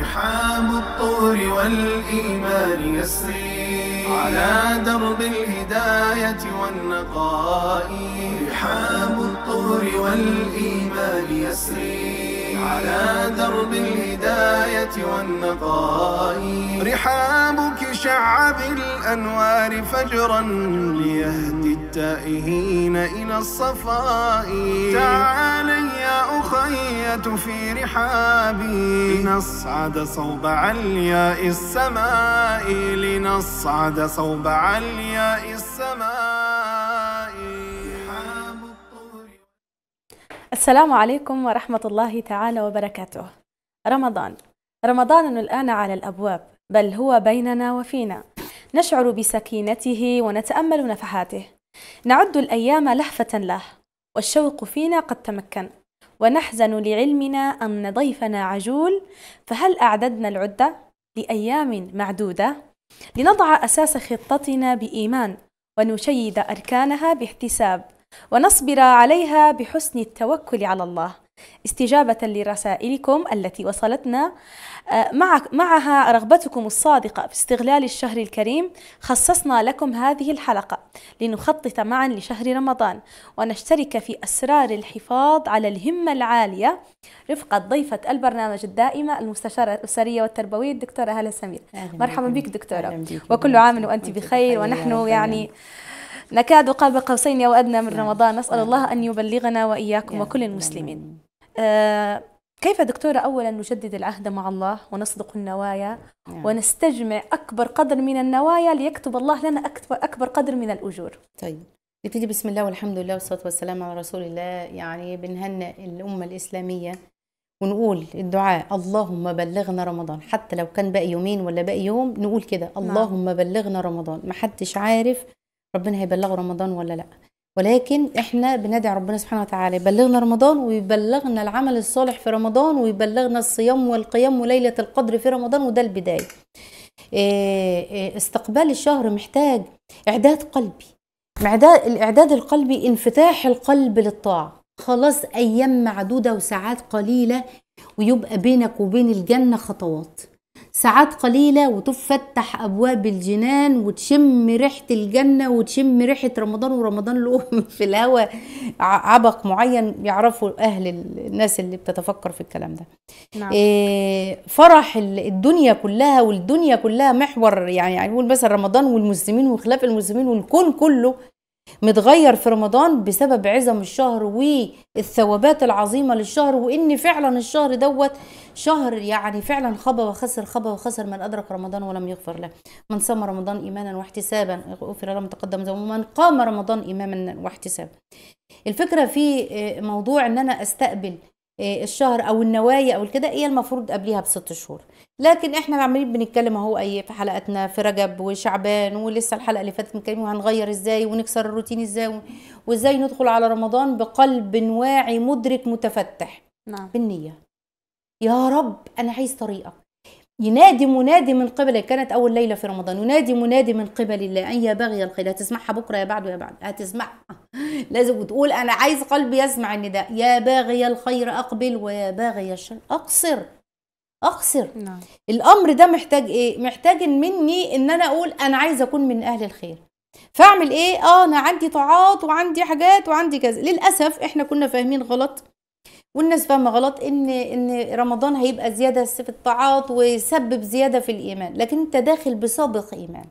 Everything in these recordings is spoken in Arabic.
رحاب الطور والإيمان يسري على درب الهداية والنقاء رحاب الطور والإيمان يسري على درب الهداية والنقاء رحابك شع بالأنوار فجرا ليهدي التائهين إلى الصفاء تعالي أخيت في رحابي لنصعد صوب علياء السماء لنصعد صوب علياء السماء السلام عليكم ورحمة الله تعالى وبركاته رمضان رمضان الآن على الأبواب بل هو بيننا وفينا نشعر بسكينته ونتأمل نفحاته نعد الأيام لهفة له والشوق فينا قد تمكن ونحزن لعلمنا أن ضيفنا عجول فهل أعددنا العدة لأيام معدودة؟ لنضع أساس خطتنا بإيمان ونشيد أركانها باحتساب ونصبر عليها بحسن التوكل على الله استجابة لرسائلكم التي وصلتنا آه، مع معها رغبتكم الصادقة في استغلال الشهر الكريم خصصنا لكم هذه الحلقة لنخطط معا لشهر رمضان ونشترك في أسرار الحفاظ على الهمة العالية رفقة ضيفة البرنامج الدائمة المستشارة الأسرية والتربوية الدكتورة هلا سمير مرحبا بك دكتورة وكل عام وأنت بخير ونحن يعني نكاد قاب قوسين أو أدنى من نعم. رمضان نسأل نعم. الله أن يبلغنا وإياكم وكل المسلمين آه، كيف دكتورة أولا نجدد العهد مع الله ونصدق النوايا نعم. ونستجمع أكبر قدر من النوايا ليكتب الله لنا أكبر قدر من الأجور طيب نبتدي بسم الله والحمد لله والصلاة والسلام على رسول الله يعني بنهنئ الأمة الإسلامية ونقول الدعاء اللهم بلغنا رمضان حتى لو كان باقي يومين ولا باقي يوم نقول كده نعم. اللهم بلغنا رمضان ما حدش عارف ربنا هيبلغه رمضان ولا لا ولكن احنا بندعي ربنا سبحانه وتعالى يبلغنا رمضان ويبلغنا العمل الصالح في رمضان ويبلغنا الصيام والقيام وليله القدر في رمضان وده البدايه آه، آه، استقبال الشهر محتاج اعداد قلبي الاعداد القلبي انفتاح القلب للطاعه خلاص ايام معدوده وساعات قليله ويبقى بينك وبين الجنه خطوات ساعات قليلة وتفتح أبواب الجنان وتشم ريحة الجنة وتشم ريحة رمضان ورمضان له في الهواء عبق معين يعرفوا أهل الناس اللي بتتفكر في الكلام ده نعم. إيه فرح الدنيا كلها والدنيا كلها محور يعني يعني مثلا رمضان والمسلمين وخلاف المسلمين والكون كله متغير في رمضان بسبب عظم الشهر والثوابات العظيمه للشهر وان فعلا الشهر دوت شهر يعني فعلا خبى وخسر خبى وخسر من ادرك رمضان ولم يغفر له من صام رمضان ايمانا واحتسابا غفر له تقدم ذنبه من قام رمضان ايمانا واحتسابا الفكره في آه، موضوع ان انا استقبل آه، الشهر او النوايا او كده هي إيه المفروض قبليها بست شهور لكن احنا عمالين بنتكلم اهو اي في حلقاتنا في رجب وشعبان ولسه الحلقه اللي فاتت بنتكلم هنغير ازاي ونكسر الروتين ازاي وازاي ندخل على رمضان بقلب واعي مدرك متفتح نعم بالنيه يا رب انا عايز طريقه ينادي منادي من قبل كانت اول ليله في رمضان ينادي منادي من قبل الله ان يا باغي الخير هتسمعها بكره يا بعد يا بعد هتسمعها لازم تقول انا عايز قلبي يسمع النداء يا باغي الخير اقبل ويا باغي الشر اقصر اقصر نعم. الامر ده محتاج ايه محتاج مني ان انا اقول انا عايزه اكون من اهل الخير فاعمل ايه اه انا عندي طاعات وعندي حاجات وعندي كذا للاسف احنا كنا فاهمين غلط والناس فاهمه غلط ان ان رمضان هيبقى زياده في الطاعات ويسبب زياده في الايمان لكن انت داخل بسابق ايمان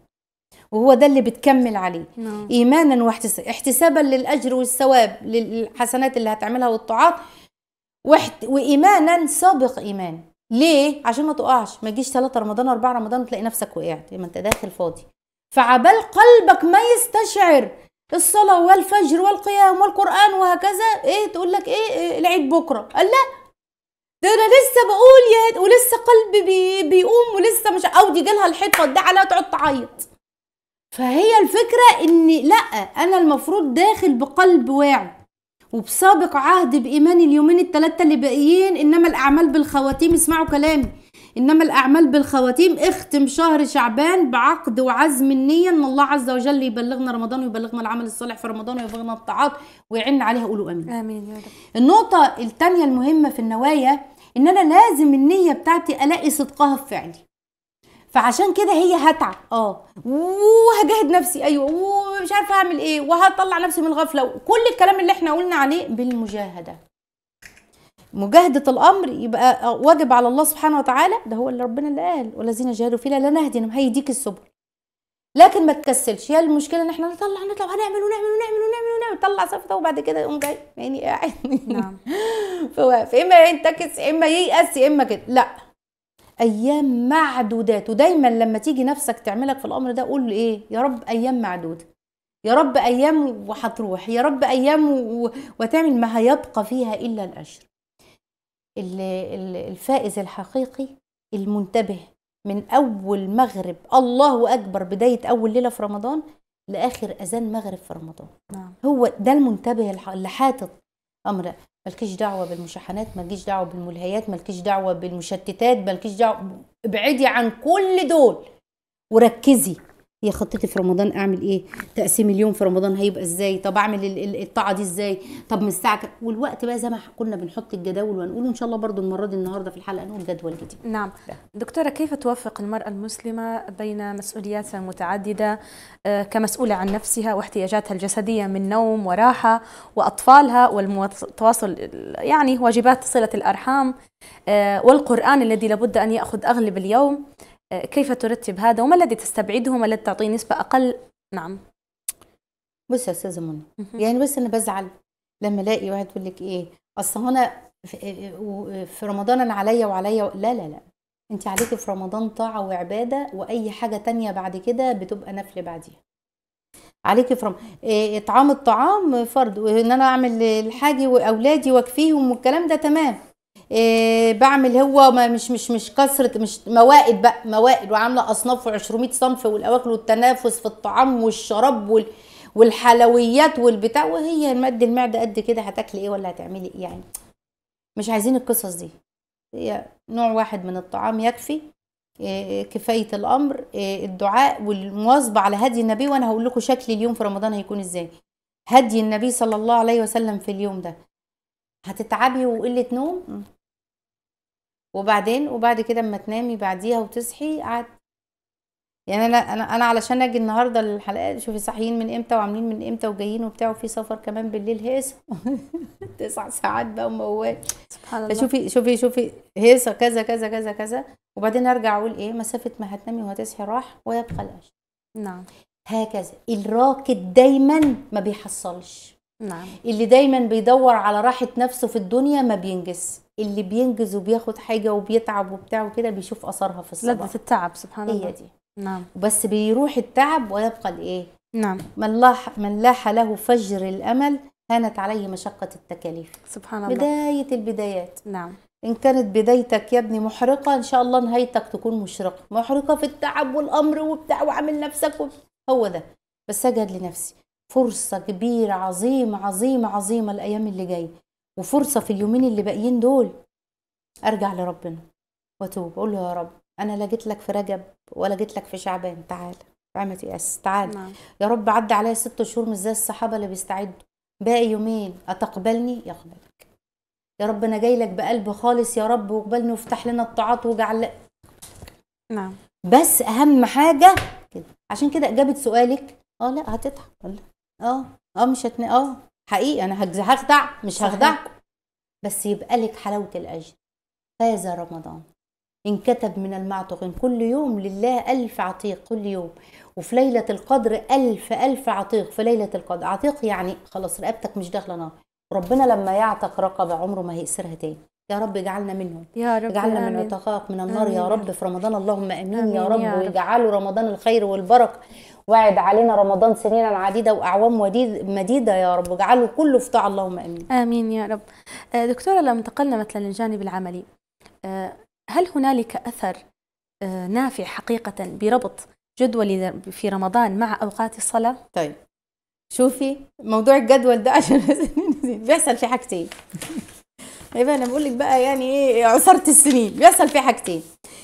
وهو ده اللي بتكمل عليه نعم. ايمانا واحتسابا احتسابا للاجر والثواب للحسنات اللي هتعملها والطاعات واحت... وايمانا سابق ايمان ليه عشان ما تقعش ما تجيش 3 رمضان 4 رمضان وتلاقي نفسك وقعت ما انت داخل فاضي فعبال قلبك ما يستشعر الصلاة والفجر والقيام والقرآن وهكذا ايه تقول لك ايه, إيه العيد بكرة قال لا ده انا لسه بقول يا ولسه قلبي بي بيقوم ولسه مش او دي جالها الحيطه ده عليها تقعد تعيط فهي الفكره ان لا انا المفروض داخل بقلب واعي وبسابق عهد بإيمان اليومين الثلاثة اللي باقيين إنما الأعمال بالخواتيم اسمعوا كلامي إنما الأعمال بالخواتيم اختم شهر شعبان بعقد وعزم النية إن الله عز وجل يبلغنا رمضان ويبلغنا العمل الصالح في رمضان ويبلغنا الطاعات ويعن عليها قولوا آمين آمين يا رب النقطة الثانية المهمة في النوايا إن أنا لازم النية بتاعتي ألاقي صدقها في فعلي فعشان كده هي هتعب اه وهجاهد نفسي ايوه ومش عارفه اعمل ايه وهطلع نفسي من الغفله وكل الكلام اللي احنا قلنا عليه بالمجاهده مجاهدة الأمر يبقى آه، واجب على الله سبحانه وتعالى ده هو اللي ربنا اللي قال والذين جاهدوا فينا لنهدينهم هيديك السبل لكن ما تكسلش هي المشكله ان احنا نطلع نطلع هنعمل ونعمل ونعمل ونعمل ونعمل نطلع صفته وبعد كده يقوم جاي يعني قاعد نعم فاما ينتكس اما ييأس اما كده لا ايام معدودات ودايما لما تيجي نفسك تعملك في الامر ده قول ايه يا رب ايام معدوده يا رب ايام وهتروح يا رب ايام وتعمل ما هيبقى فيها الا الاجر الفائز الحقيقي المنتبه من اول مغرب الله اكبر بدايه اول ليله في رمضان لاخر اذان مغرب في رمضان نعم. هو ده المنتبه اللي حاطط امر مالكيش دعوه بالمشاحنات مالكيش دعوه بالملهيات مالكيش دعوه بالمشتتات مالكيش دعوه ابعدي عن كل دول وركزي هي خطتي في رمضان اعمل ايه تقسيم اليوم في رمضان هيبقى ازاي طب اعمل الطاعه دي ازاي طب من الساعه والوقت بقى زي ما كنا بنحط الجداول ونقول ان شاء الله برضو المره دي النهارده في الحلقه نقول جدول جديد نعم دكتوره كيف توفق المراه المسلمه بين مسؤولياتها المتعدده آه، كمسؤوله عن نفسها واحتياجاتها الجسديه من نوم وراحه واطفالها والتواصل يعني واجبات صله الارحام آه، والقران الذي لابد ان ياخذ اغلب اليوم آه، كيف ترتب هذا وما الذي تستبعده وما الذي تعطيه نسبة أقل نعم بص يا استاذه منى يعني بس انا بزعل لما الاقي واحد يقول لك ايه اصل هنا آه، في رمضان انا عليا وعليا لا لا لا انت عليكي في رمضان طاعه وعباده واي حاجه تانية بعد كده بتبقى نفل بعديها عليكي في رمضان إيه اطعام الطعام فرض وان انا اعمل الحاجه واولادي واكفيهم والكلام ده تمام إيه بعمل هو مش مش مش كسره مش موائد بقى موائد وعامله اصناف و200 صنف والاواكل والتنافس في الطعام والشراب وال والحلويات والبتاع وهي المد المعده قد كده هتاكلي ايه ولا هتعملي ايه يعني مش عايزين القصص دي هي نوع واحد من الطعام يكفي إيه، كفايه الامر إيه، الدعاء والمواظبه على هدي النبي وانا هقول لكم شكل اليوم في رمضان هيكون ازاي هدي النبي صلى الله عليه وسلم في اليوم ده هتتعبي وقله نوم وبعدين وبعد كده اما تنامي بعديها وتصحي قعد يعني انا انا انا علشان اجي النهارده للحلقات شوفي صاحيين من امتى وعاملين من امتى وجايين وبتاع وفي سفر كمان بالليل هيصه تسع ساعات بقى وموال سبحان الله شوفي شوفي شوفي هيصه كذا كذا كذا كذا وبعدين ارجع اقول ايه مسافه ما هتنامي وهتصحي راح ويبقى الاجر نعم هكذا الراكد دايما ما بيحصلش نعم اللي دايما بيدور على راحه نفسه في الدنيا ما بينجز اللي بينجز وبياخد حاجه وبيتعب وبتاع وكده بيشوف اثرها في الصباح لذة التعب سبحان الله هي دي نعم بس بيروح التعب ويبقى الايه نعم من لاح من لاح له فجر الامل هانت عليه مشقه التكاليف سبحان الله بدايه البدايات نعم ان كانت بدايتك يا ابني محرقه ان شاء الله نهايتك تكون مشرقه محرقه في التعب والامر وبتاع وعامل نفسك هو ده بس اجهد لنفسي فرصه كبيره عظيمه عظيمه عظيمه الايام اللي جايه وفرصه في اليومين اللي باقيين دول ارجع لربنا واتوب اقول له يا رب انا لا جيت لك في رجب ولا جيت لك في شعبان تعالى إيه؟ تعالى ما تيأس تعالى نعم. يا رب عدى عليا ست شهور مش زي الصحابه اللي بيستعدوا باقي يومين اتقبلني يقبلك يا رب انا جاي لك بقلب خالص يا رب واقبلني وافتح لنا الطاعات واجعل نعم بس اهم حاجه كده عشان كده اجابه سؤالك اه لا هتتعب اه اه مش هتنا اه حقيقي انا هخدع مش هخدعكم بس يبقى لك حلاوه الاجر فاز رمضان ان كتب من المعتقين كل يوم لله ألف عتيق كل يوم وفي ليلة القدر ألف ألف عتيق في ليلة القدر عتيق يعني خلاص رقبتك مش داخلة نار ربنا لما يعتق رقبة عمره ما هيأسرها تاني يا رب اجعلنا منهم يا رب اجعلنا من عتقاك من النار يا رب في رمضان اللهم امين, آمين يا, رب واجعله رمضان الخير والبركه واعد علينا رمضان سنين عديده واعوام مديده يا رب واجعله كله في طاعه اللهم امين امين يا رب آه، دكتوره لما انتقلنا مثلا للجانب العملي آه، هل هنالك اثر آه، نافع حقيقه بربط جدول في رمضان مع اوقات الصلاه طيب شوفي موضوع الجدول ده عشان بيحصل في حاجتين طيب انا بقول لك بقى يعني ايه عصاره السنين بيحصل فيه حاجتين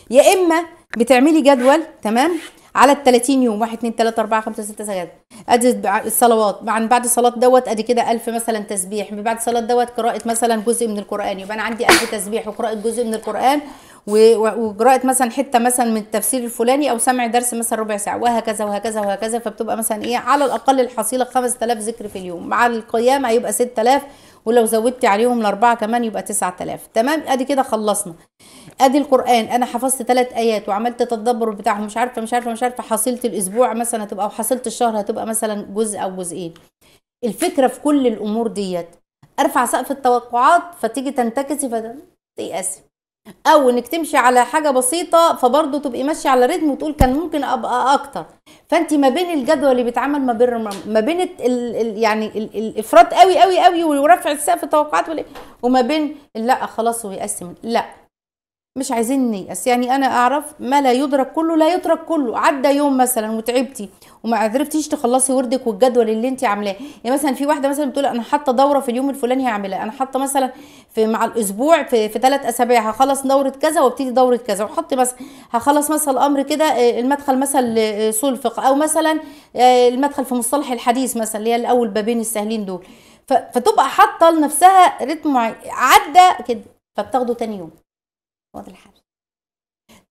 يا اما بتعملي جدول تمام على ال 30 يوم 1 2 3 4 5 6 7 ادي الصلوات بعد بعد الصلاه دوت ادي كده 1000 مثلا تسبيح من بعد الصلاه دوت قراءه مثلا جزء من القران يبقى انا عندي 1000 تسبيح وقراءه جزء من القران وقراءه مثلا حته مثلا من التفسير الفلاني او سمع درس مثلا ربع ساعه وهكذا وهكذا وهكذا فبتبقى مثلا ايه على الاقل الحصيله 5000 ذكر في اليوم مع القيام هيبقى 6000 ولو زودتي عليهم الاربعه كمان يبقى 9000 تمام ادي كده خلصنا ادي القران انا حفظت ثلاث ايات وعملت تدبر بتاعهم مش عارفه مش عارفه مش عارفه حصيله الاسبوع مثلا هتبقى او الشهر هتبقى مثلا جزء او جزئين الفكره في كل الامور ديت ارفع سقف التوقعات فتيجي تنتكسي فتيأسي او انك تمشي على حاجه بسيطه فبرضه تبقي ماشيه على ريتم وتقول كان ممكن ابقى اكتر فانت ما بين الجدول اللي بيتعمل ما بين ما بين يعني الافراط قوي قوي قوي ورفع السقف التوقعات وما بين لا خلاص ويقسم يقسم لا مش عايزين نيأس يعني انا اعرف ما لا يدرك كله لا يترك كله عدى يوم مثلا وتعبتي وما قدرتيش تخلصي وردك والجدول اللي انت عاملاه يعني مثلا في واحده مثلا بتقول انا حاطه دوره في اليوم الفلاني هعملها انا حاطه مثلا في مع الاسبوع في في ثلاث اسابيع هخلص دوره كذا وابتدي دوره كذا وحطي مثلا هخلص مثلا الامر كده آه، المدخل مثلا لسولفق او مثلا آه، المدخل في مصطلح الحديث مثلا اللي هي الاول بابين السهلين دول فتبقى حاطه لنفسها رتم عدى كده فبتاخده تاني يوم واضح الحال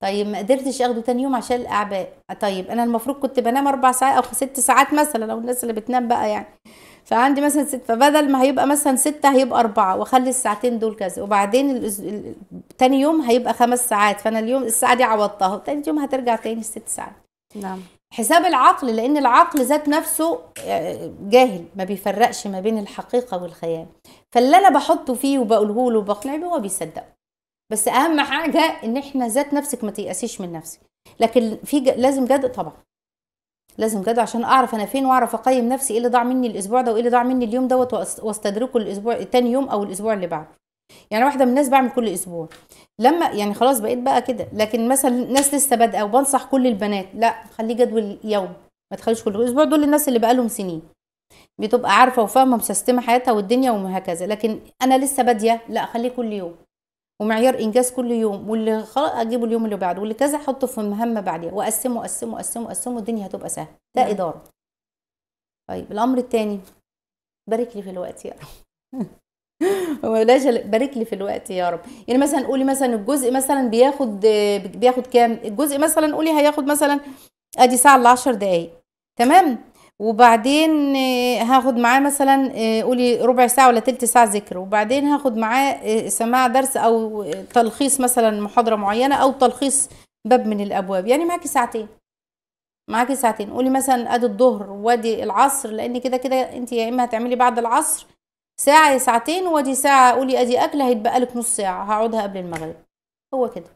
طيب ما قدرتش اخده تاني يوم عشان الاعباء طيب انا المفروض كنت بنام اربع ساعات او ست ساعات مثلا لو الناس اللي بتنام بقى يعني فعندي مثلا ست فبدل ما هيبقى مثلا ستة هيبقى أربعة وأخلي الساعتين دول كذا وبعدين تاني يوم هيبقى خمس ساعات فأنا اليوم الساعة دي عوضتها وتاني يوم هترجع تاني الست ساعات نعم حساب العقل لأن العقل ذات نفسه آه، جاهل ما بيفرقش ما بين الحقيقة والخيال فاللي أنا بحطه فيه وبقوله له وبقنعه هو بيصدقه بس اهم حاجه ان احنا ذات نفسك ما تيأسيش من نفسك لكن في ج... لازم جد طبعا لازم جد عشان اعرف انا فين واعرف اقيم نفسي ايه اللي ضاع مني الاسبوع ده وايه اللي ضاع مني اليوم دوت واستدركه الاسبوع تاني يوم او الاسبوع اللي بعده يعني واحده من الناس بعمل كل اسبوع لما يعني خلاص بقيت بقى كده لكن مثلا ناس لسه بادئه وبنصح كل البنات لا خليه جدول يوم ما تخليش كل اسبوع دول الناس اللي بقالهم سنين بتبقى عارفه وفاهمه مسيستمه حياتها والدنيا وهكذا لكن انا لسه باديه لا خليه كل يوم ومعيار انجاز كل يوم واللي خلاص اجيبه اليوم اللي بعده واللي كذا احطه في مهمه بعديها واقسمه اقسمه اقسمه اقسمه الدنيا هتبقى سهله ده نعم. اداره طيب الامر الثاني بارك لي في الوقت يا رب بلاش بارك لي في الوقت يا رب يعني مثلا قولي مثلا الجزء مثلا بياخد بياخد كام الجزء مثلا قولي هياخد مثلا ادي ساعه ل 10 دقائق تمام وبعدين آه، هاخد معاه مثلا آه، قولي ربع ساعة ولا تلت ساعة ذكر وبعدين هاخد معاه آه، سماع درس أو تلخيص مثلا محاضرة معينة أو تلخيص باب من الأبواب يعني معاكي ساعتين معاكي ساعتين قولي مثلا ادي الظهر وادي العصر لان كده كده انت يا اما هتعملي بعد العصر ساعه يا ساعتين وادي ساعه قولي ادي اكله هيتبقى لك نص ساعه هقعدها قبل المغرب هو كده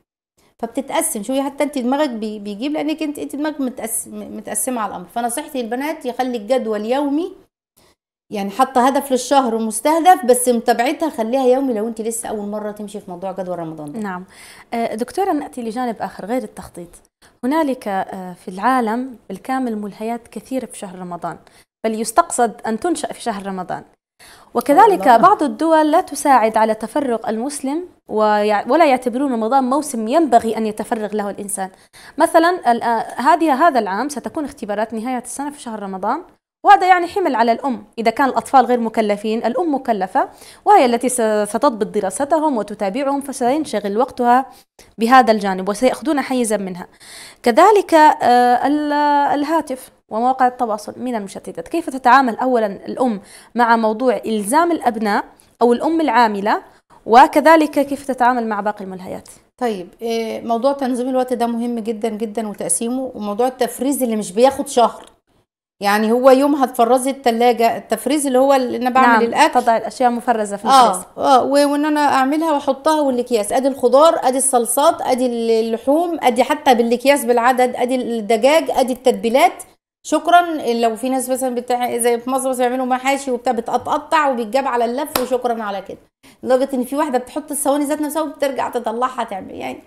فبتتقسم شويه حتى انت دماغك بيجيب لانك انت انت دماغك متقسم متقسمه على الامر فنصيحتي للبنات يخلي الجدول يومي يعني حاطه هدف للشهر ومستهدف بس متابعتها خليها يومي لو انت لسه اول مره تمشي في موضوع جدول رمضان ده. نعم آه، دكتوره ناتي لجانب اخر غير التخطيط هنالك آه، في العالم بالكامل ملهيات كثيره في شهر رمضان بل يستقصد ان تنشا في شهر رمضان وكذلك بعض الدول لا تساعد على تفرغ المسلم ولا يعتبرون رمضان موسم ينبغي أن يتفرغ له الإنسان مثلا آه، هذه هذا العام ستكون اختبارات نهاية السنة في شهر رمضان وهذا يعني حمل على الأم إذا كان الأطفال غير مكلفين الأم مكلفة وهي التي ستضبط دراستهم وتتابعهم فسينشغل وقتها بهذا الجانب وسيأخذون حيزا منها كذلك آه، الهاتف ومواقع التواصل من المشتتات كيف تتعامل أولا الأم مع موضوع إلزام الأبناء أو الأم العاملة وكذلك كيف تتعامل مع باقي الملهيات طيب آه، موضوع تنظيم الوقت ده مهم جدا جدا وتقسيمه وموضوع التفريز اللي مش بياخد شهر يعني هو يوم هتفرزي التلاجة التفريز اللي هو اللي انا بعمل نعم. الاكل تضع الاشياء مفرزه في آه، الفريزر اه اه وان انا اعملها واحطها والاكياس ادي الخضار ادي الصلصات ادي اللحوم ادي حتى بالاكياس بالعدد ادي الدجاج ادي التتبيلات شكرا لو في ناس مثلا بتاع زي في مصر بيعملوا محاشي وبتاع بتقطع وبيتجاب على اللف وشكرا على كده لدرجه ان في واحده بتحط الصواني ذات نفسها وبترجع تطلعها تعمل يعني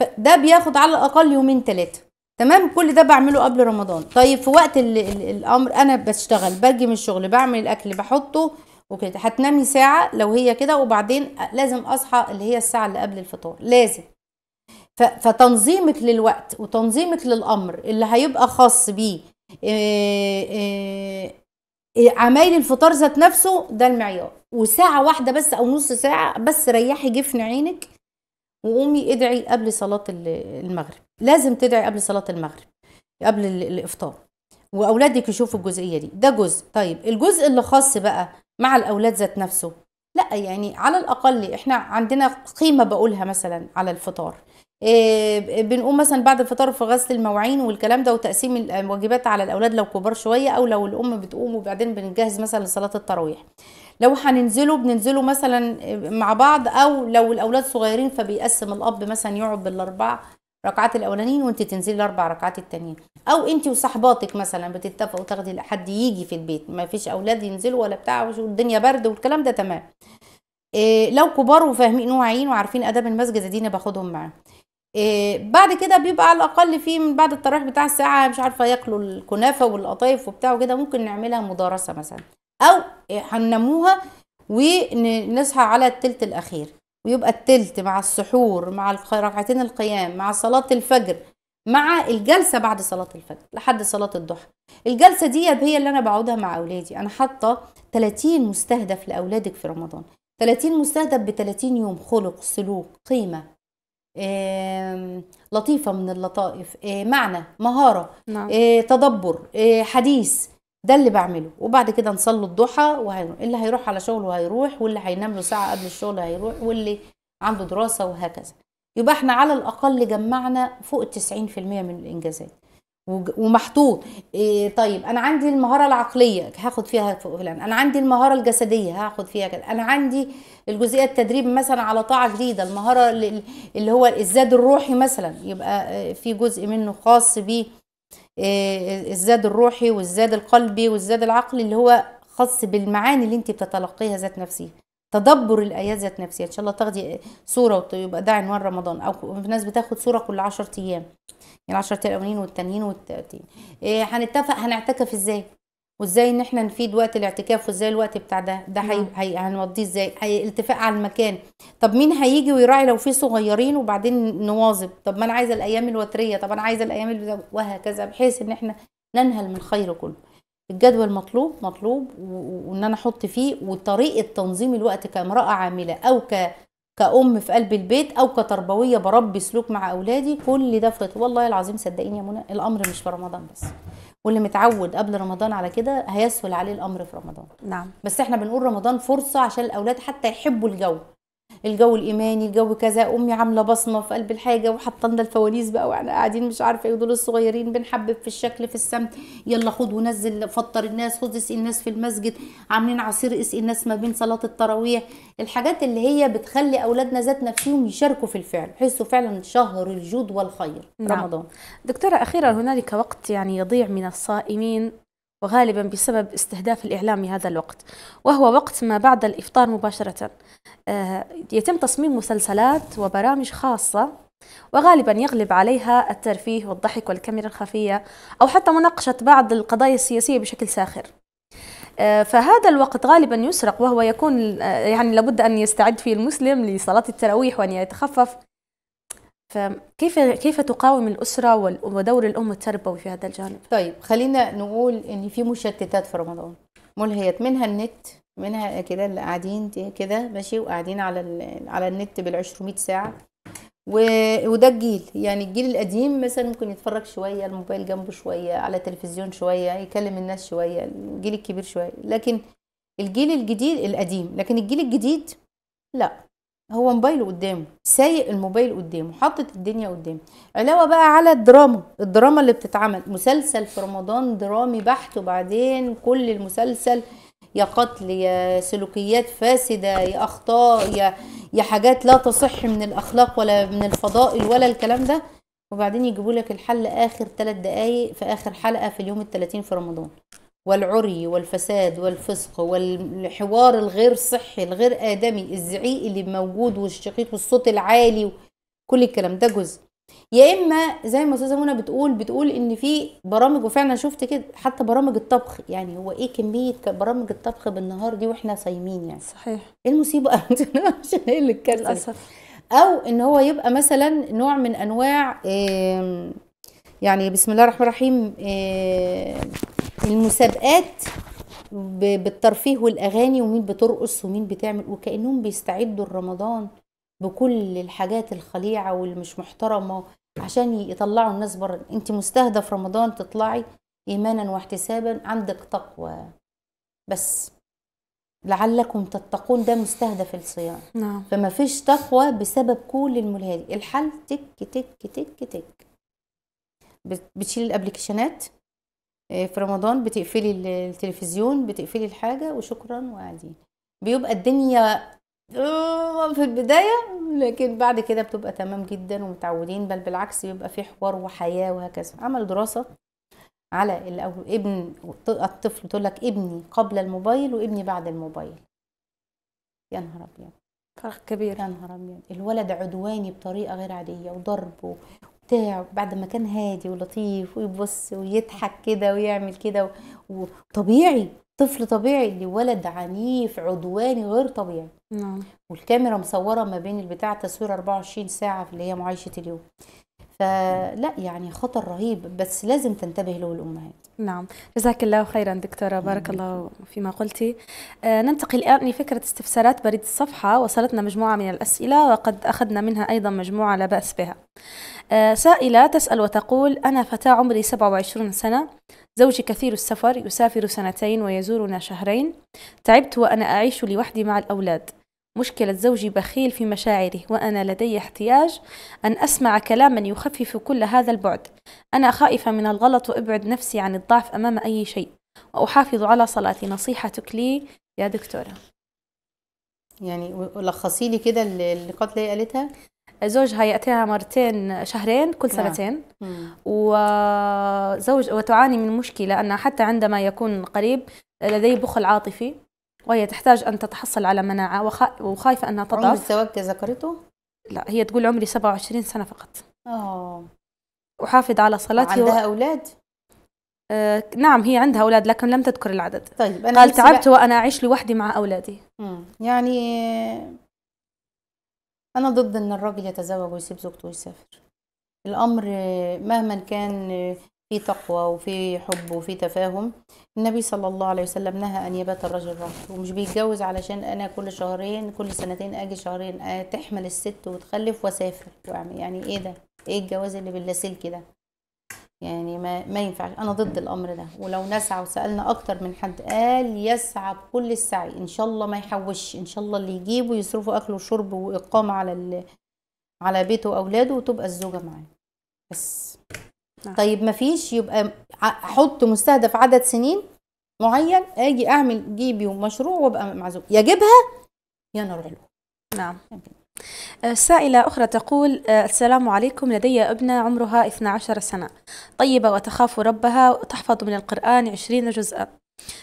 فده بياخد على الاقل يومين ثلاثه تمام كل ده بعمله قبل رمضان طيب في وقت الـ الـ الامر انا بشتغل باجي من الشغل بعمل الاكل بحطه وكده هتنامي ساعه لو هي كده وبعدين لازم اصحى اللي هي الساعه اللي قبل الفطار لازم فتنظيمك للوقت وتنظيمك للامر اللي هيبقى خاص بيه آه، آه، آه، عمايل الفطار ذات نفسه ده المعيار وساعة واحدة بس أو نص ساعة بس ريحي جفن عينك وقومي ادعي قبل صلاة المغرب لازم تدعي قبل صلاة المغرب قبل الإفطار وأولادك يشوفوا الجزئية دي ده جزء طيب الجزء اللي خاص بقى مع الأولاد ذات نفسه لا يعني على الأقل إحنا عندنا قيمة بقولها مثلا على الفطار آه، بنقوم مثلا بعد الفطار في غسل المواعين والكلام ده وتقسيم الواجبات على الاولاد لو كبار شويه او لو الام بتقوم وبعدين بنجهز مثلا لصلاه التراويح لو هننزله بننزله مثلا آه، مع بعض او لو الاولاد صغيرين فبيقسم الاب مثلا يقعد بالاربع ركعات الاولانيين وانت تنزلي الاربع ركعات التانيين او انت وصحباتك مثلا بتتفقوا تاخدي حد يجي في البيت ما فيش اولاد ينزلوا ولا بتاع والدنيا برد والكلام ده تمام إيه لو كبار وفاهمين واعيين وعارفين اداب المسجد دي انا باخدهم معاه إيه، بعد كده بيبقى على الاقل في من بعد التراويح بتاع الساعه مش عارفه ياكلوا الكنافه والقطايف وبتاع وكده ممكن نعملها مدارسه مثلا او هنموها ونصحى على التلت الاخير ويبقى التلت مع السحور مع ركعتين القيام مع صلاه الفجر مع الجلسه بعد صلاه الفجر لحد صلاه الضحى الجلسه دي هي اللي انا بقعدها مع اولادي انا حاطه 30 مستهدف لاولادك في رمضان 30 مستهدف ب 30 يوم خلق سلوك قيمه لطيفة من اللطائف آه، معنى مهارة نعم. آه، تدبر آه، حديث ده اللي بعمله وبعد كده نصلي الضحى وهيروح اللي هيروح على شغله هيروح واللي هينام له ساعة قبل الشغل هيروح واللي عنده دراسة وهكذا يبقى احنا على الأقل جمعنا فوق 90% من الإنجازات ومحطوط إيه طيب انا عندي المهاره العقليه هاخد فيها فلان انا عندي المهاره الجسديه هاخد فيها كده انا عندي الجزئيه التدريب مثلا على طاعه جديده المهاره اللي هو الزاد الروحي مثلا يبقى آه، في جزء منه خاص ب إيه الزاد الروحي والزاد القلبي والزاد العقلي اللي هو خاص بالمعاني اللي انت بتتلقيها ذات نفسيه تدبر الايات ذات نفسيه ان شاء الله تاخدي صوره آه، ويبقى ده عنوان رمضان او في ناس بتاخد صوره كل 10 ايام يعني 10 الاولين والتانيين والتلاتين إيه هنتفق هنعتكف ازاي وازاي ان احنا نفيد وقت الاعتكاف وازاي الوقت بتاع ده ده هي... نعم. هي... ازاي هي... الاتفاق على المكان طب مين هيجي ويراعي لو في صغيرين وبعدين نواظب طب ما انا عايزه الايام الوتريه طب انا عايزه الايام وهكذا بحيث ان احنا ننهل من الخير كله الجدول مطلوب مطلوب وان انا احط فيه وطريقه تنظيم الوقت كامراه عامله او ك كأم في قلب البيت أو كتربوية بربي سلوك مع أولادي كل ده في والله العظيم صدقيني يا منى الأمر مش في رمضان بس واللي متعود قبل رمضان على كده هيسهل عليه الامر في رمضان نعم بس احنا بنقول رمضان فرصه عشان الاولاد حتى يحبوا الجو الجو الايماني الجو كذا امي عامله بصمه في قلب الحاجه وحاطه لنا الفوانيس بقى واحنا قاعدين مش عارفه ايه ودول الصغيرين بنحبب في الشكل في السمت يلا خد ونزل فطر الناس خد اسقي الناس في المسجد عاملين عصير اسقي الناس ما بين صلاه التراويح الحاجات اللي هي بتخلي اولادنا ذات نفسهم يشاركوا في الفعل يحسوا فعلا شهر الجود والخير نعم. رمضان دكتوره اخيرا هنالك وقت يعني يضيع من الصائمين وغالبا بسبب استهداف الإعلام هذا الوقت وهو وقت ما بعد الإفطار مباشرة آه، يتم تصميم مسلسلات وبرامج خاصة وغالبا يغلب عليها الترفيه والضحك والكاميرا الخفية أو حتى مناقشة بعض القضايا السياسية بشكل ساخر آه، فهذا الوقت غالبا يسرق وهو يكون آه، يعني لابد أن يستعد فيه المسلم لصلاة التراويح وأن يتخفف فكيف كيف تقاوم الاسره ودور الام التربوي في هذا الجانب؟ طيب خلينا نقول ان في مشتتات في رمضان ملهيات منها النت منها كده اللي قاعدين كده ماشي وقاعدين على على النت بال 200 ساعه وده الجيل يعني الجيل القديم مثلا ممكن يتفرج شويه الموبايل جنبه شويه على التلفزيون شويه يكلم الناس شويه الجيل الكبير شويه لكن الجيل الجديد القديم لكن الجيل الجديد لا هو موبايله قدامه سايق الموبايل قدامه حاطط الدنيا قدامه علاوه بقى على الدراما الدراما اللي بتتعمل مسلسل في رمضان درامي بحت وبعدين كل المسلسل يا قتل يا سلوكيات فاسده يا اخطاء يا يا حاجات لا تصح من الاخلاق ولا من الفضائل ولا الكلام ده وبعدين يجيبوا لك الحل اخر ثلاث دقايق في اخر حلقه في اليوم ال في رمضان والعري والفساد والفسق والحوار الغير صحي الغير آدمي الزعيق اللي موجود والشقيق والصوت العالي كل الكلام ده جزء يا اما زي ما استاذه منى بتقول بتقول ان في برامج وفعلا شفت كده حتى برامج الطبخ يعني هو ايه كميه برامج الطبخ بالنهار دي واحنا صايمين يعني صحيح ايه المصيبه عشان ايه اللي اتكلم للاسف او ان هو يبقى مثلا نوع من انواع يعني بسم الله الرحمن الرحيم المسابقات بالترفيه والاغاني ومين بترقص ومين بتعمل وكانهم بيستعدوا لرمضان بكل الحاجات الخليعه والمش محترمه عشان يطلعوا الناس بره انت مستهدف رمضان تطلعي ايمانا واحتسابا عندك تقوى بس لعلكم تتقون ده مستهدف الصيام نعم. فما فيش تقوى بسبب كل الملهي الحل تك تك تك تك بتشيل الابلكيشنات آه، في رمضان بتقفلي التلفزيون بتقفلي الحاجه وشكرا وقاعدين بيبقى الدنيا آه، في البدايه لكن بعد كده بتبقى تمام جدا ومتعودين بل بالعكس بيبقى في حوار وحياه وهكذا عمل دراسه على ابن الطفل تقول لك ابني قبل الموبايل وابني بعد الموبايل يا نهار ابيض فرق كبير يا نهار ابيض الولد عدواني بطريقه غير عاديه وضرب بتاعه بعد ما كان هادي ولطيف ويبص ويضحك كده ويعمل كده وطبيعي طفل طبيعي لولد عنيف عدواني غير طبيعي نعم والكاميرا مصوره ما بين البتاع تصوير 24 ساعه في اللي هي معايشه اليوم فلا يعني خطر رهيب بس لازم تنتبه له الامهات نعم جزاك الله خيرا دكتوره نعم، بارك الله فيما قلتي آه ننتقل الان لفكره استفسارات بريد الصفحه وصلتنا مجموعه من الاسئله وقد اخذنا منها ايضا مجموعه لا باس بها آه سائله تسال وتقول انا فتاه عمري 27 سنه زوجي كثير السفر يسافر سنتين ويزورنا شهرين تعبت وانا اعيش لوحدي مع الاولاد مشكلة زوجي بخيل في مشاعره وأنا لدي احتياج أن أسمع كلاما يخفف كل هذا البعد أنا خائفة من الغلط وأبعد نفسي عن الضعف أمام أي شيء وأحافظ على صلاتي نصيحتك لي يا دكتورة يعني ولخصي لي كده النقاط اللي قالتها زوجها يأتيها مرتين شهرين كل نعم. سنتين نعم. وزوج وتعاني من مشكلة أنها حتى عندما يكون قريب لديه بخل عاطفي وهي تحتاج أن تتحصل على مناعة وخا... وخايفة أنها تضعف عمر الزواج ذكرته؟ لا هي تقول عمري 27 سنة فقط آه أحافظ على صلاتي عندها و... أولاد؟ آه نعم هي عندها أولاد لكن لم تذكر العدد طيب أنا قال تعبت بقى... وأنا أعيش لوحدي مع أولادي مم. يعني أنا ضد أن الراجل يتزوج ويسيب زوجته ويسافر الأمر مهما كان في تقوى وفي حب وفي تفاهم النبي صلى الله عليه وسلم نهى أن يبات الرجل رهط ومش بيتجوز علشان أنا كل شهرين كل سنتين أجي شهرين آه، تحمل الست وتخلف وأسافر يعني, يعني إيه ده إيه الجواز اللي باللاسلكي ده يعني ما, ما ينفعش أنا ضد الأمر ده ولو نسعى وسألنا أكتر من حد قال يسعى بكل السعي إن شاء الله ما يحوش إن شاء الله اللي يجيبه يصرفوا اكل وشرب وإقامة على على بيته وأولاده وتبقى الزوجة معاه بس نعم. طيب ما فيش يبقى احط مستهدف عدد سنين معين اجي اعمل جيبي ومشروع وابقى معزوم يا جيبها يا نروح له نعم سائلة أخرى تقول آه، السلام عليكم لدي ابنة عمرها 12 سنة طيبة وتخاف ربها وتحفظ من القرآن 20 جزءا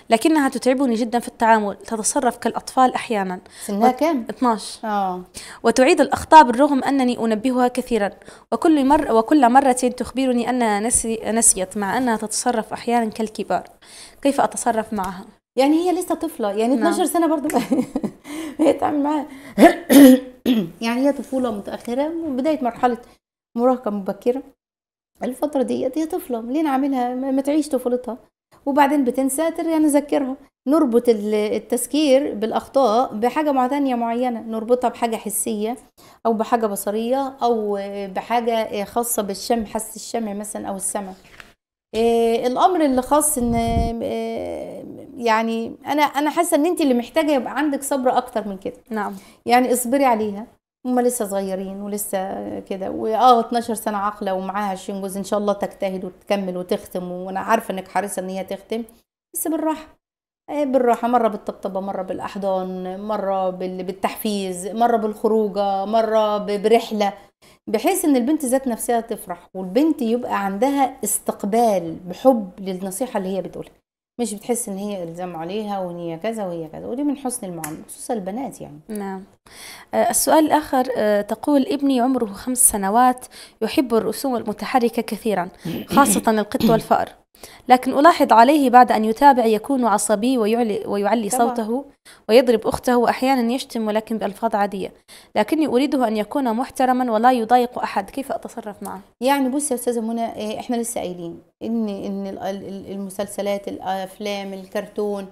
لكنها تتعبني جدا في التعامل تتصرف كالأطفال أحيانا سنها و... كم؟ 12 آه. وتعيد الأخطاء بالرغم أنني أنبهها كثيرا وكل, مر... وكل مرة تخبرني أنها نسي... نسيت مع أنها تتصرف أحيانا كالكبار كيف أتصرف معها؟ يعني هي لسه طفلة يعني 12 نعم. سنة برضو هي تعمل معاها يعني هي طفولة متأخرة وبداية مرحلة مراهقة مبكرة الفترة دي هي طفلة ليه نعملها ما تعيش طفولتها وبعدين بتنسى ترجع نذكرها نربط التذكير بالأخطاء بحاجة معتنية معينة نربطها بحاجة حسية أو بحاجة بصرية أو بحاجة خاصة بالشم حس الشم مثلا أو السمع آه، الامر اللي خاص ان آه، يعني انا انا حاسه ان انت اللي محتاجه يبقى عندك صبر اكتر من كده نعم يعني اصبري عليها هم لسه صغيرين ولسه كده واه 12 سنه عاقله ومعاها 20 جوز ان شاء الله تجتهد وتكمل وتختم وانا عارفه انك حريصه ان هي تختم بس بالراحه آه، بالراحة مرة بالطبطبة مرة بالأحضان مرة بالتحفيز مرة بالخروجة مرة برحلة بحيث ان البنت ذات نفسها تفرح والبنت يبقى عندها استقبال بحب للنصيحة اللي هي بتقولها مش بتحس ان هي الزام عليها وان هي كذا وهي كذا ودي من حسن المعامله خصوصا البنات يعني نعم آه، السؤال الاخر آه، تقول ابني عمره خمس سنوات يحب الرسوم المتحركه كثيرا خاصه القط والفأر لكن ألاحظ عليه بعد أن يتابع يكون عصبي ويعلي, ويعلي صوته ويضرب أخته وأحيانا يشتم ولكن بألفاظ عادية لكني أريده أن يكون محترما ولا يضايق أحد كيف أتصرف معه؟ يعني بصي يا أستاذة منى إيه، إحنا لسه قايلين إن إن المسلسلات الأفلام الكرتون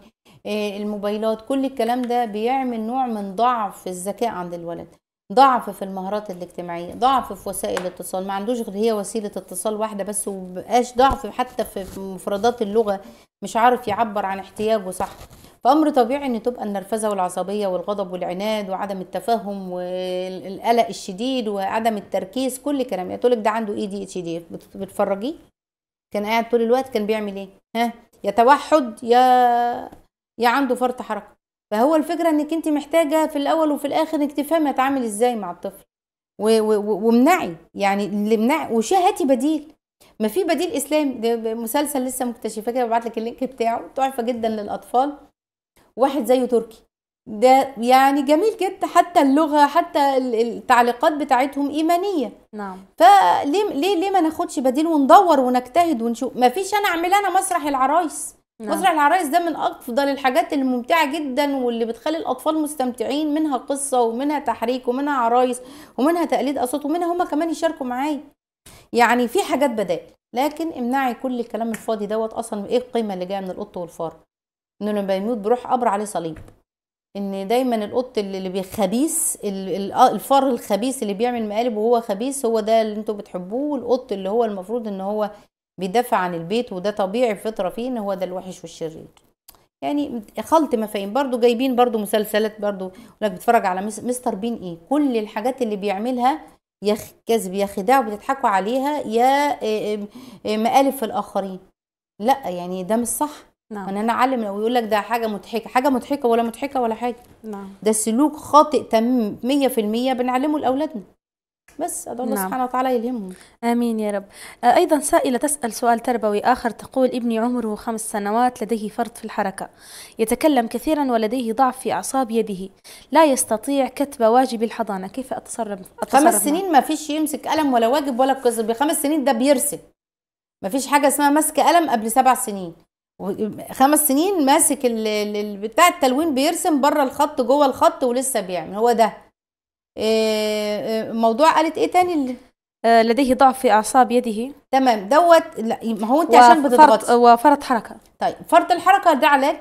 إيه، الموبايلات كل الكلام ده بيعمل نوع من ضعف الذكاء عند الولد ضعف في المهارات الاجتماعية ضعف في وسائل الاتصال ما عندوش غير هي وسيلة اتصال واحدة بس ومبقاش ضعف حتى في مفردات اللغة مش عارف يعبر عن احتياجه صح فأمر طبيعي أن تبقى النرفزة والعصبية والغضب والعناد وعدم التفهم والقلق الشديد وعدم التركيز كل كلام يعني تقولك ده عنده اي دي اتش دي بتفرجيه كان قاعد طول الوقت كان بيعمل ايه ها يا توحد يا يا عنده فرط حركة فهو الفكره انك انت محتاجه في الاول وفي الاخر انك تفهمي هتعامل ازاي مع الطفل وامنعي يعني اللي امنعي وشهاتي بديل ما في بديل اسلام ده مسلسل لسه مكتشفه كده ببعت لك اللينك بتاعه تحفه جدا للاطفال واحد زيه تركي ده يعني جميل جدا حتى اللغه حتى التعليقات بتاعتهم ايمانيه نعم فليه ليه ليه ما ناخدش بديل وندور ونجتهد ونشوف ما فيش انا اعمل انا مسرح العرايس نعم. مسرح العرايس ده من افضل الحاجات الممتعه جدا واللي بتخلي الاطفال مستمتعين منها قصه ومنها تحريك ومنها عرايس ومنها تقليد اصوات ومنها هما كمان يشاركوا معايا يعني في حاجات بدائل لكن امنعي كل الكلام الفاضي دوت اصلا ايه القيمه اللي جايه من القط والفار انه لما بيموت بروح قبر عليه صليب ان دايما القط اللي بيخبيس آه، الفار الخبيث اللي بيعمل مقالب وهو خبيث هو ده اللي انتوا بتحبوه والقط اللي هو المفروض ان هو بيدافع عن البيت وده طبيعي فطره فيه ان هو ده الوحش والشرير يعني خلط مفاهيم برضو جايبين برضو مسلسلات برضو لك بتفرج على مستر بين ايه كل الحاجات اللي بيعملها يا كذب يا خداع وبتضحكوا عليها يا آه، آه، آه، مقالب في الاخرين لا يعني ده مش صح نعم. ان انا اعلم لو يقول لك ده حاجه مضحكه حاجه مضحكه ولا مضحكه ولا حاجه نعم. ده سلوك خاطئ تمام 100% بنعلمه لاولادنا بس أدعو الله نعم. سبحانه وتعالى يلهمهم آمين يا رب آه، أيضا سائلة تسأل سؤال تربوي آخر تقول ابني عمره خمس سنوات لديه فرط في الحركة يتكلم كثيرا ولديه ضعف في أعصاب يده لا يستطيع كتب واجب الحضانة كيف أتصرف, أتصرف خمس سنين ما فيش يمسك قلم ولا واجب ولا قصة بخمس سنين ده بيرسم ما فيش حاجة اسمها مسك قلم قبل سبع سنين خمس سنين ماسك بتاع التلوين بيرسم بره الخط جوه الخط ولسه بيعمل هو ده آه، آه، موضوع قالت ايه تاني آه، لديه ضعف في اعصاب يده تمام دوت لا ما هو انت عشان بتضغطي وفرط حركه طيب فرط الحركه ده علاج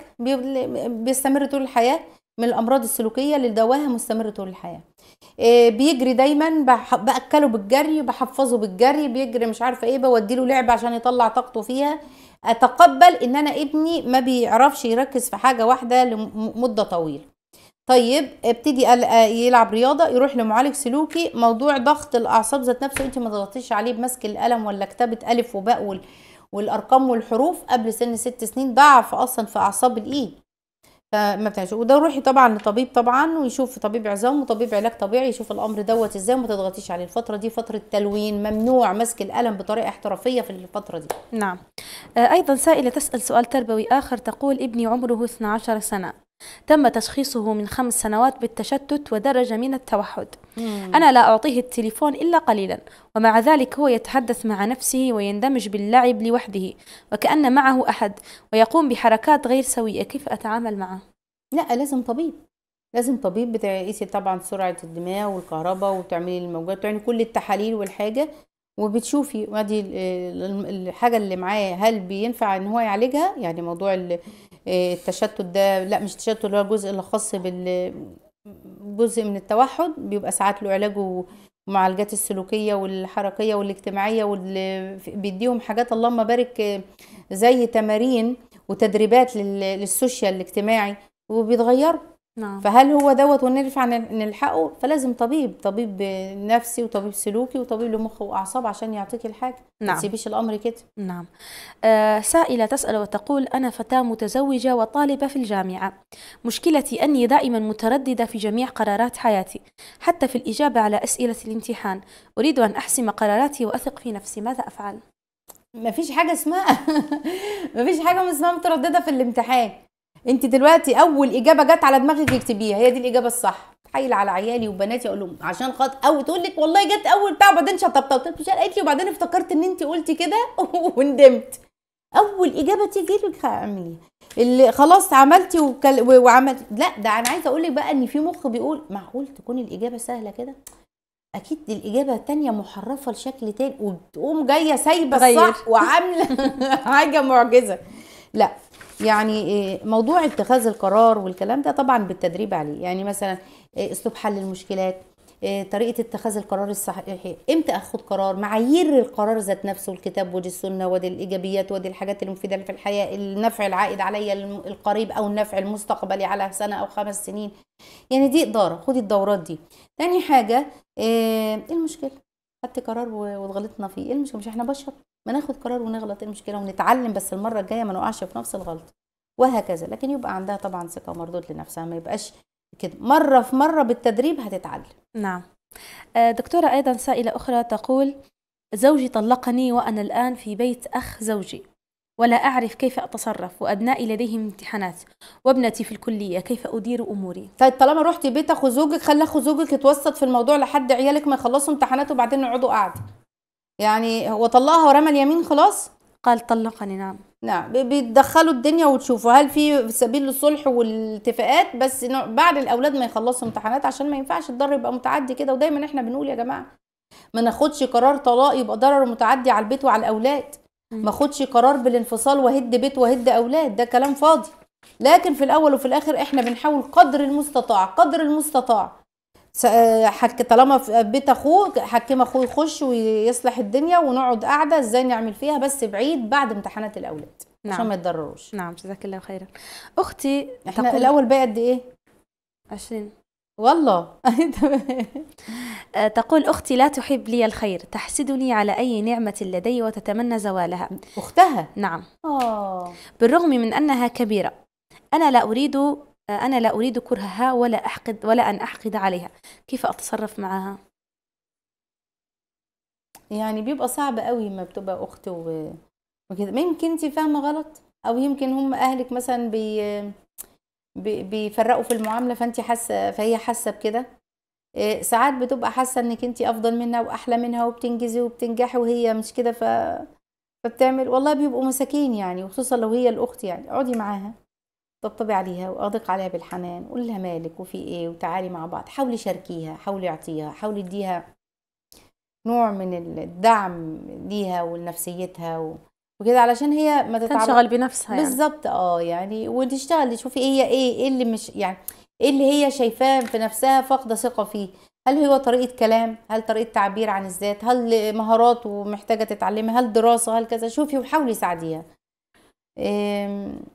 بيستمر طول الحياه من الامراض السلوكيه اللي دواها مستمر طول الحياه بيجري دايما باكله بالجري بحفظه بالجري بيجري مش عارفه ايه بودي له لعبه عشان يطلع طاقته فيها اتقبل ان انا ابني ما بيعرفش يركز في حاجه واحده لمده طويله طيب ابتدي آه، يلعب رياضه يروح لمعالج سلوكي موضوع ضغط الاعصاب ذات نفسه انت ما تضغطيش عليه بمسك القلم ولا كتابه الف وباء والارقام والحروف قبل سن ست سنين ضعف اصلا في اعصاب الايد فما بتعملش وده روحي طبعا لطبيب طبعا ويشوف طبيب عظام وطبيب علاج طبيعي يشوف الامر دوت ازاي وما تضغطيش عليه الفتره دي فتره تلوين ممنوع مسك القلم بطريقه احترافيه في الفتره دي نعم آه، ايضا سائله تسال سؤال تربوي اخر تقول ابني عمره 12 سنه تم تشخيصه من خمس سنوات بالتشتت ودرجة من التوحد مم. أنا لا أعطيه التليفون إلا قليلا ومع ذلك هو يتحدث مع نفسه ويندمج باللعب لوحده وكأن معه أحد ويقوم بحركات غير سوية كيف أتعامل معه؟ لا لازم طبيب لازم طبيب بتقيسي طبعا سرعة الدماغ والكهرباء وتعملي الموجات يعني كل التحاليل والحاجة وبتشوفي وادي الحاجه اللي معاه هل بينفع ان هو يعالجها يعني موضوع إيه، التشتت ده لا مش تشتت اللي هو الجزء اللي خاص بال جزء من التوحد بيبقى ساعات له علاجه معالجات السلوكية والحركية والاجتماعية واللي بيديهم حاجات اللهم بارك زي تمارين وتدريبات للسوشيال الاجتماعي وبيتغيروا نعم. فهل هو دوت ونرفع نلحقه فلازم طبيب طبيب نفسي وطبيب سلوكي وطبيب لمخ واعصاب عشان يعطيك الحاجه نعم. ما تسيبيش الامر كده نعم آه سائله تسال وتقول انا فتاه متزوجه وطالبه في الجامعه مشكلتي اني دائما متردده في جميع قرارات حياتي حتى في الاجابه على اسئله الامتحان اريد ان احسم قراراتي واثق في نفسي ماذا افعل ما فيش حاجه اسمها ما فيش حاجه اسمها متردده في الامتحان انت دلوقتي اول اجابه جت على دماغك اكتبيها هي دي الاجابه الصح اتحايل على عيالي وبناتي اقول لهم عشان خاطر او تقول لك والله جت اول بتاع وبعدين شطبطبت مش قالت لي وبعدين افتكرت ان انت قلتي كده وندمت اول اجابه تيجي لك اعمليها اللي خلاص عملتي وكل... وعملت لا ده انا عايزه اقول لك بقى ان في مخ بيقول معقول تكون الاجابه سهله كده اكيد الاجابه الثانيه محرفه لشكل تاني وتقوم جايه سايبه الصح وعامله حاجه معجزه لا يعني إيه، موضوع اتخاذ القرار والكلام ده طبعا بالتدريب عليه يعني مثلا إيه، اسلوب حل المشكلات إيه، طريقه اتخاذ القرار الصحيح امتى اخد قرار معايير القرار ذات نفسه الكتاب ودي السنه ودي الايجابيات ودي الحاجات المفيده في الحياه النفع العائد عليا القريب او النفع المستقبلي على سنه او خمس سنين يعني دي اداره خدي الدورات دي تاني حاجه ايه المشكله خدت قرار وغلطنا فيه ايه المشكله مش احنا بشر ما ناخد قرار ونغلط ايه المشكله ونتعلم بس المره الجايه ما نقعش في نفس الغلطه وهكذا لكن يبقى عندها طبعا ثقه ومردود لنفسها ما يبقاش كده مره في مره بالتدريب هتتعلم نعم آه، دكتوره ايضا سائله اخرى تقول زوجي طلقني وانا الان في بيت اخ زوجي ولا أعرف كيف أتصرف وأبنائي لديهم امتحانات وابنتي في الكلية كيف أدير أموري طيب طالما رحتي بيت أخو زوجك خلي أخو زوجك يتوسط في الموضوع لحد عيالك ما يخلصوا امتحانات وبعدين يقعدوا قعدة يعني هو طلقها ورمى اليمين خلاص قال طلقني نعم نعم بيتدخلوا الدنيا وتشوفوا هل في سبيل للصلح والاتفاقات بس بعد الأولاد ما يخلصوا امتحانات عشان ما ينفعش الضرر يبقى متعدي كده ودايما احنا بنقول يا جماعة ما ناخدش قرار طلاق يبقى ضرر متعدي على البيت وعلى الأولاد ما اخدش قرار بالانفصال وهد بيت وهد اولاد ده كلام فاضي لكن في الاول وفي الاخر احنا بنحاول قدر المستطاع قدر المستطاع آه، حك طالما بيت اخوه حكيم اخوه يخش ويصلح الدنيا ونقعد قاعده ازاي نعمل فيها بس بعيد بعد امتحانات الاولاد نعم. عشان ما يتضرروش نعم جزاك الله خيرا اختي احنا تقول... الاول بقى قد ايه 20 والله آه، تقول أختي لا تحب لي الخير تحسدني على أي نعمة لدي وتتمنى زوالها أختها نعم أوه. بالرغم من أنها كبيرة أنا لا أريد آه، أنا لا أريد كرهها ولا أحقد ولا أن أحقد عليها كيف أتصرف معها يعني بيبقى صعب قوي ما بتبقى أخت وكده ممكن يمكن أنت فاهمة غلط أو يمكن هم أهلك مثلا بي بيفرقوا في المعامله فانت حاسه فهي حاسه بكده آه، ساعات بتبقى حاسه انك انت افضل منها واحلى منها وبتنجزي وبتنجحي وهي مش كده ف فبتعمل والله بيبقوا مساكين يعني وخصوصا لو هي الاخت يعني اقعدي معاها طبطبي عليها واغدق عليها بالحنان قول لها مالك وفي ايه وتعالي مع بعض حاولي شاركيها حاولي اعطيها حاولي اديها نوع من الدعم ليها ولنفسيتها و... وكده علشان هي ما تتعب تشتغل بنفسها يعني بالظبط اه يعني وتشتغل تشوفي هي ايه ايه اللي مش يعني ايه اللي هي شايفاه في نفسها فاقده ثقه فيه هل هو طريقه كلام هل طريقه تعبير عن الذات هل مهارات ومحتاجه تتعلمها هل دراسه هل كذا شوفي وحاولي ساعديها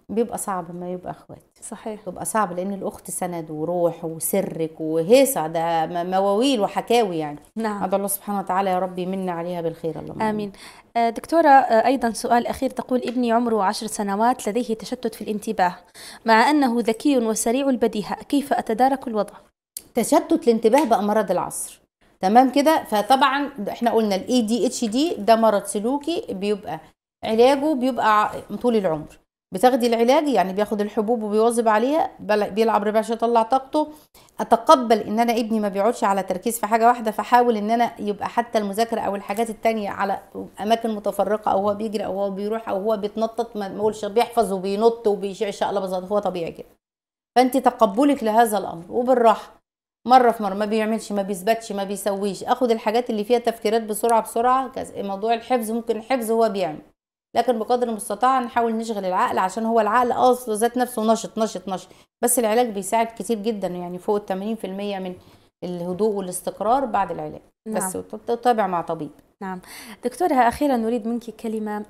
بيبقى صعب ما يبقى اخوات صحيح بيبقى صعب لان الاخت سند وروح وسرك وهيصه ده مواويل وحكاوي يعني نعم عبد الله سبحانه وتعالى يا رب يمن عليها بالخير اللهم امين آه، دكتوره آه، ايضا سؤال اخير تقول ابني عمره عشر سنوات لديه تشتت في الانتباه مع انه ذكي وسريع البديهه كيف اتدارك الوضع تشتت الانتباه بقى مرض العصر تمام كده فطبعا احنا قلنا الاي دي اتش دي ده مرض سلوكي بيبقى علاجه بيبقى طول العمر بتاخدي العلاج يعني بياخد الحبوب وبيواظب عليها بيلعب ربع عشان يطلع طاقته اتقبل ان انا ابني ما بيقعدش على تركيز في حاجه واحده فحاول ان انا يبقى حتى المذاكره او الحاجات التانية على اماكن متفرقه او هو بيجري او هو بيروح او هو بيتنطط ما اقولش بيحفظ وبينط وبيشقلب هو طبيعي كده فانت تقبلك لهذا الامر وبالراحه مره في مره ما بيعملش ما بيثبتش ما بيسويش اخد الحاجات اللي فيها تفكيرات بسرعه بسرعه موضوع الحفظ ممكن الحفظ هو بيعمل لكن بقدر المستطاع نحاول نشغل العقل عشان هو العقل اصله ذات نفسه نشط نشط نشط بس العلاج بيساعد كتير جدا يعني فوق ال 80% من الهدوء والاستقرار بعد العلاج نعم. بس تتابع مع طبيب نعم دكتورة أخيرا نريد منك كلمة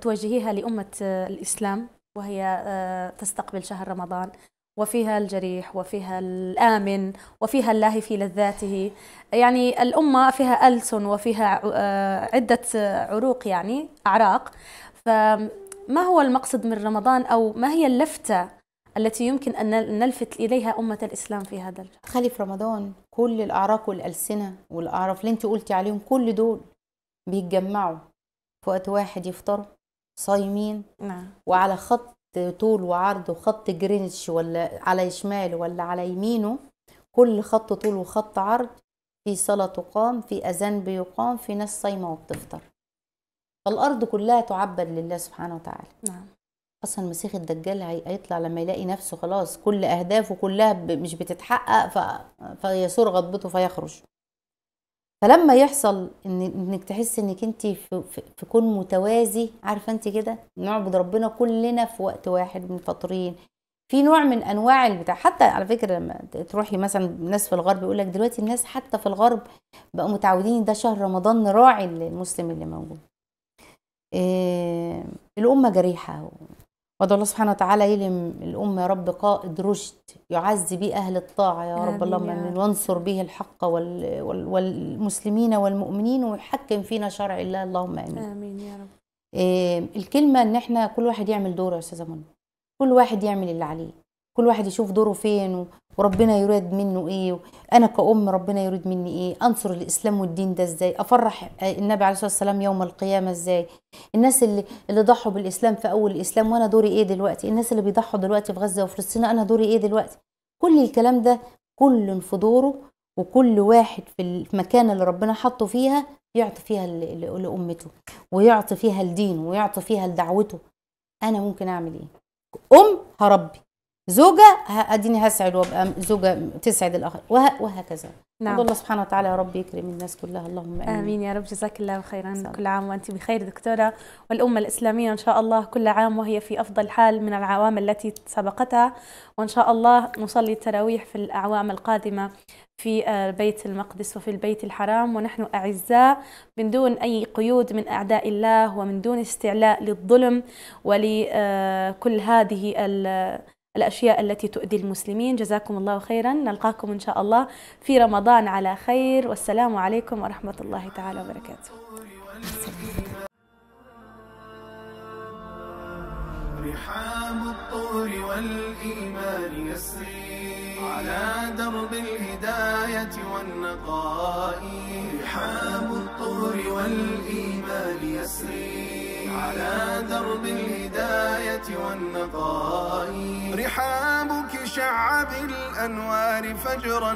توجهيها لأمة الإسلام وهي آه، تستقبل شهر رمضان وفيها الجريح وفيها الآمن وفيها اللاهي في لذاته يعني الأمة فيها ألسن وفيها آه، عدة عروق يعني أعراق فما هو المقصد من رمضان أو ما هي اللفتة التي يمكن أن نلفت إليها أمة الإسلام في هذا الجهة. خلي في رمضان كل الأعراق والألسنة والأعراف اللي أنت قلتي عليهم كل دول بيتجمعوا في وقت واحد يفطروا صايمين نعم. وعلى خط طول وعرض وخط جرينتش ولا على شمال ولا على يمينه كل خط طول وخط عرض في صلاة تقام في أذان بيقام في ناس صايمة وبتفطر فالأرض كلها تعبد لله سبحانه وتعالى نعم أصلا المسيخ الدجال هيطلع لما يلاقي نفسه خلاص كل أهدافه كلها مش بتتحقق ف... فيسور غضبته فيخرج فلما يحصل ان انك تحس انك انت في, في كون متوازي عارفه انت كده نعبد ربنا كلنا في وقت واحد من فطرين في نوع من انواع البتاع حتى على فكره لما تروحي مثلا ناس في الغرب يقول لك دلوقتي الناس حتى في الغرب بقوا متعودين ده شهر رمضان راعي المسلم اللي موجود إيه الامه جريحه وادعو الله سبحانه وتعالى يلم الأمة يا رب قائد رشد يعز به أهل الطاعة يا رب اللهم آمين وانصر به الحق وال وال والمسلمين والمؤمنين ويحكم فينا شرع الله اللهم آمين آمين يا رب إيه الكلمة إن إحنا كل واحد يعمل دوره يا أستاذة منى كل واحد يعمل اللي عليه كل واحد يشوف دوره فين وربنا يريد منه ايه انا كأم ربنا يريد مني ايه انصر الاسلام والدين ده ازاي افرح النبي عليه الصلاه والسلام يوم القيامه ازاي الناس اللي اللي ضحوا بالاسلام في اول الاسلام وانا دوري ايه دلوقتي الناس اللي بيضحوا دلوقتي في غزه وفلسطين انا دوري ايه دلوقتي كل الكلام ده كل في دوره وكل واحد في المكان اللي ربنا حطه فيها يعطي فيها لامته ويعطي فيها لدينه ويعطي فيها لدعوته انا ممكن اعمل ايه ام هربي زوجه اديني هسعد وابقى زوجه تسعد الاخر وه... وهكذا نعم الله سبحانه وتعالى يا رب يكرم الناس كلها اللهم امين امين يا رب جزاك الله خيرا كل عام وانت بخير دكتوره والامه الاسلاميه ان شاء الله كل عام وهي في افضل حال من العوام التي سبقتها وان شاء الله نصلي التراويح في الاعوام القادمه في آه، بيت المقدس وفي البيت الحرام ونحن أعزاء من دون أي قيود من أعداء الله ومن دون استعلاء للظلم ولكل آه، هذه الأشياء التي تؤذي المسلمين جزاكم الله خيرا نلقاكم إن شاء الله في رمضان على خير والسلام عليكم ورحمة الله تعالى وبركاته رحاب الطور والإيمان يسري على درب الهداية والنقاء رحاب الطور والإيمان يسري على درب الهداية والنقاء رحابك شع بالأنوار فجرا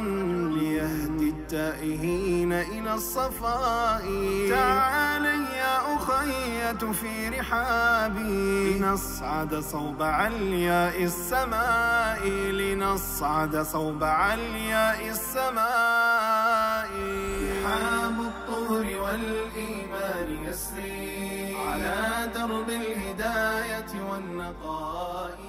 ليهدي التائهين إلى الصفاء تعالي يا أخية في رحابي لنصعد صوب علياء السماء لنصعد صوب علياء السماء رحاب الطهر والإيمان يسري على درب الهداية والنقاء